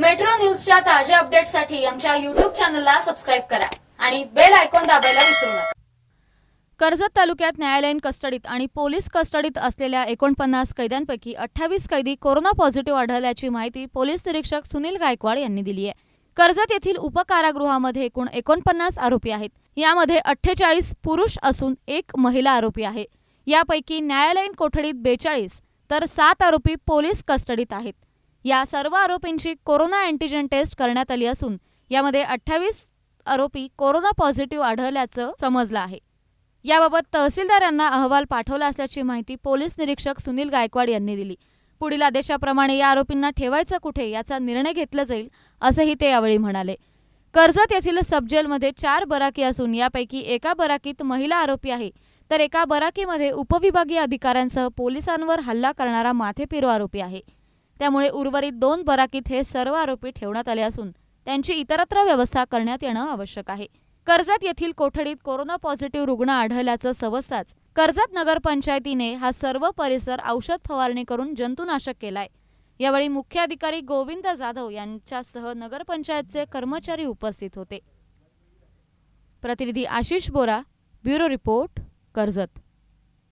metro न्यूजच्या ताज्या अपडेटसाठी आमच्या युट्यूब चॅनलला सबस्क्राईब करा आणि बेल आयकॉन दाबायला विसरू नका कर्जत तालुक्यात न्यायालयीन कस्टडीत आणि पोलीस कस्टडीत असलेल्या एकोणपन्नास कैद्यांपैकी अठ्ठावीस कैदी कोरोना पॉझिटिव्ह आढळल्याची माहिती पोलीस निरीक्षक सुनील गायकवाड यांनी दिली आहे कर्जत येथील उपकारागृहामध्ये एकूण एकोणपन्नास आरोपी आहेत यामध्ये अठ्ठेचाळीस पुरुष असून एक महिला आरोपी आहे यापैकी न्यायालयीन कोठडीत बेचाळीस तर सात आरोपी पोलीस कस्टडीत आहेत या सर्व आरोपींची कोरोना अँटीजेन टेस्ट करण्यात आली असून यामध्ये अठ्ठावीस आरोपी कोरोना पॉझिटिव्ह आढळल्याचं समजलं आहे याबाबत तहसीलदार यांना अहवाल पाठवला असल्याची माहिती पोलीस निरीक्षक सुनील गायकवाड यांनी दिली पुढील आदेशाप्रमाणे या आरोपींना ठेवायचं कुठे याचा निर्णय घेतला जाईल असंही ते यावेळी म्हणाले कर्जत येथील सबजेलमध्ये चार बराकी असून यापैकी एका बराकीत महिला आरोपी आहे तर एका बराकीमध्ये उपविभागीय अधिकाऱ्यांसह पोलिसांवर हल्ला करणारा माथेपिरू आरोपी आहे त्यामुळे उर्वरित दोन बराकीत हे सर्व आरोपी ठेवण्यात आले असून त्यांची इतरत्र व्यवस्था करण्यात येणं आवश्यक आहे कर्जत येथील कोठडीत कोरोना पॉझिटिव्ह रुग्ण आढळल्याचं समजताच कर्जत नगरपंचायतीने हा सर्व परिसर औषध फवारणी करून जंतुनाशक केलाय यावेळी मुख्य अधिकारी गोविंद जाधव यांच्यासह नगरपंचायतचे कर्मचारी उपस्थित होते प्रतिनिधी आशिष बोरा ब्युरो रिपोर्ट कर्जत